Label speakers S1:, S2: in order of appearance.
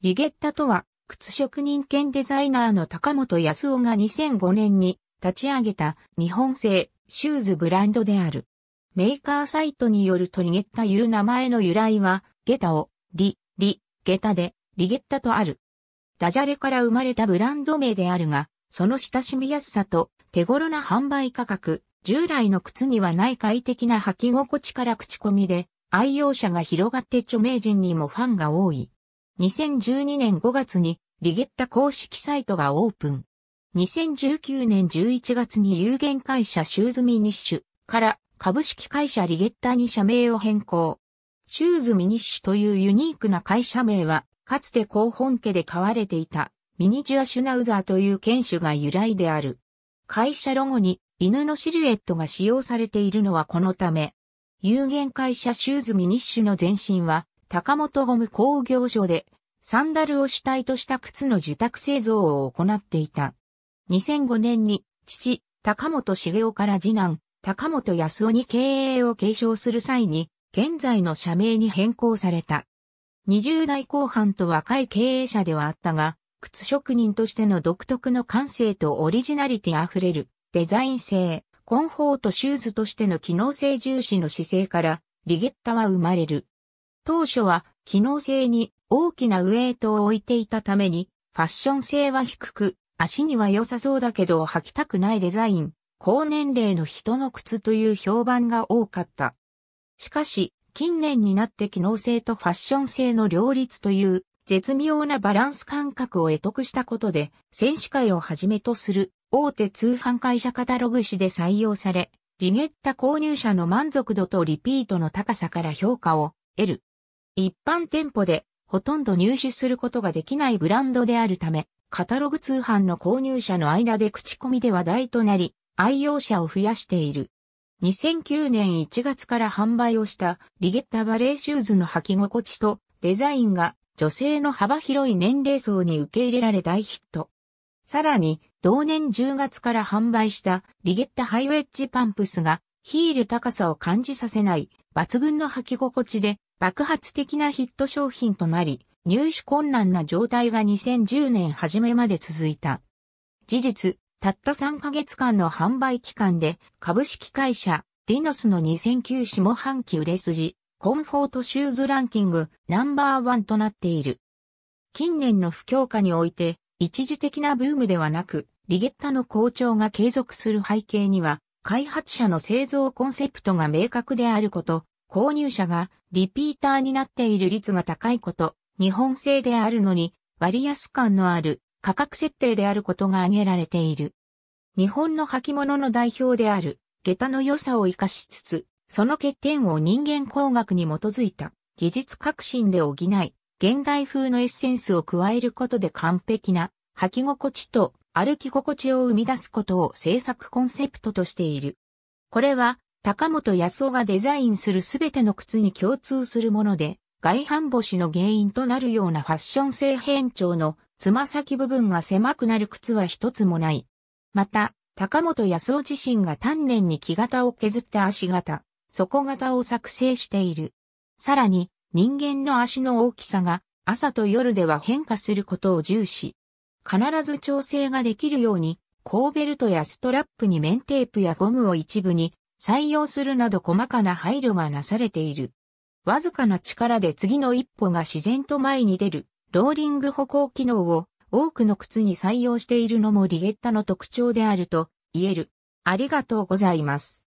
S1: リゲッタとは、靴職人兼デザイナーの高本康夫が2005年に立ち上げた日本製シューズブランドである。メーカーサイトによるとリゲッタいう名前の由来は、ゲタを、リ、リ、ゲタで、リゲッタとある。ダジャレから生まれたブランド名であるが、その親しみやすさと手頃な販売価格、従来の靴にはない快適な履き心地から口コミで、愛用者が広がって著名人にもファンが多い。2012年5月にリゲッタ公式サイトがオープン。2019年11月に有限会社シューズミニッシュから株式会社リゲッタに社名を変更。シューズミニッシュというユニークな会社名は、かつて広本家で買われていたミニチュアシュナウザーという犬種が由来である。会社ロゴに犬のシルエットが使用されているのはこのため、有限会社シューズミニッシュの前身は高本ゴム工業所で、サンダルを主体とした靴の受託製造を行っていた。2005年に、父、高本茂雄から次男、高本康夫に経営を継承する際に、現在の社名に変更された。20代後半と若い経営者ではあったが、靴職人としての独特の感性とオリジナリティあふれる、デザイン性、コンフォートシューズとしての機能性重視の姿勢から、リゲッタは生まれる。当初は機能性に大きなウェイトを置いていたために、ファッション性は低く、足には良さそうだけど履きたくないデザイン、高年齢の人の靴という評判が多かった。しかし、近年になって機能性とファッション性の両立という絶妙なバランス感覚を得得したことで、選手会をはじめとする大手通販会社カタログ誌で採用され、リゲッタ購入者の満足度とリピートの高さから評価を得る一般店舗でほとんど入手することができないブランドであるため、カタログ通販の購入者の間で口コミで話題となり、愛用者を増やしている。2009年1月から販売をしたリゲッタバレーシューズの履き心地とデザインが女性の幅広い年齢層に受け入れられ大ヒット。さらに、同年10月から販売したリゲッタハイウェッジパンプスがヒール高さを感じさせない抜群の履き心地で爆発的なヒット商品となり、入手困難な状態が2010年初めまで続いた。事実、たった3ヶ月間の販売期間で株式会社ディノスの2009下半期売れ筋コンフォートシューズランキングナンバーワンとなっている。近年の不況下において一時的なブームではなくリゲッタの好調が継続する背景には開発者の製造コンセプトが明確であること、購入者がリピーターになっている率が高いこと、日本製であるのに割安感のある価格設定であることが挙げられている。日本の履物の代表である下駄の良さを活かしつつ、その欠点を人間工学に基づいた技術革新で補い、現代風のエッセンスを加えることで完璧な履き心地と歩き心地を生み出すことを制作コンセプトとしている。これは高本康夫がデザインするすべての靴に共通するもので、外反母趾の原因となるようなファッション性変調のつま先部分が狭くなる靴は一つもない。また、高本康夫自身が丹念に木型を削った足型、底型を作成している。さらに、人間の足の大きさが朝と夜では変化することを重視。必ず調整ができるように、コーベルトやストラップに綿テープやゴムを一部に採用するなど細かな配慮がなされている。わずかな力で次の一歩が自然と前に出る、ローリング歩行機能を多くの靴に採用しているのもリゲッタの特徴であると言える。ありがとうございます。